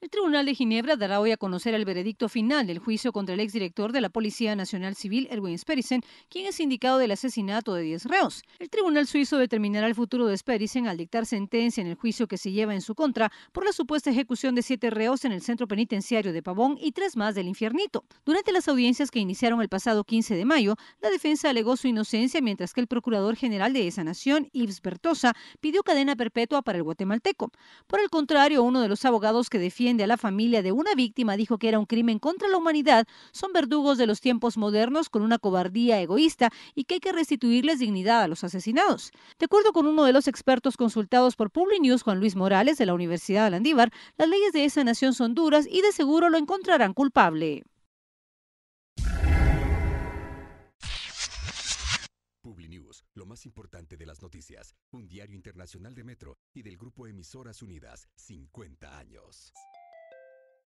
El Tribunal de Ginebra dará hoy a conocer el veredicto final del juicio contra el exdirector de la Policía Nacional Civil, Erwin Sperisen, quien es indicado del asesinato de 10 reos. El Tribunal suizo determinará el futuro de Sperisen al dictar sentencia en el juicio que se lleva en su contra por la supuesta ejecución de siete reos en el centro penitenciario de Pavón y 3 más del Infiernito. Durante las audiencias que iniciaron el pasado 15 de mayo, la defensa alegó su inocencia mientras que el procurador general de esa nación, Yves Bertosa, pidió cadena perpetua para el guatemalteco. Por el contrario, uno de los abogados que defiende de la familia de una víctima dijo que era un crimen contra la humanidad, son verdugos de los tiempos modernos con una cobardía egoísta y que hay que restituirles dignidad a los asesinados. De acuerdo con uno de los expertos consultados por Public News, Juan Luis Morales, de la Universidad de Landívar, las leyes de esa nación son duras y de seguro lo encontrarán culpable. lo más importante de las noticias, un diario internacional de Metro y del grupo Emisoras Unidas, 50 años.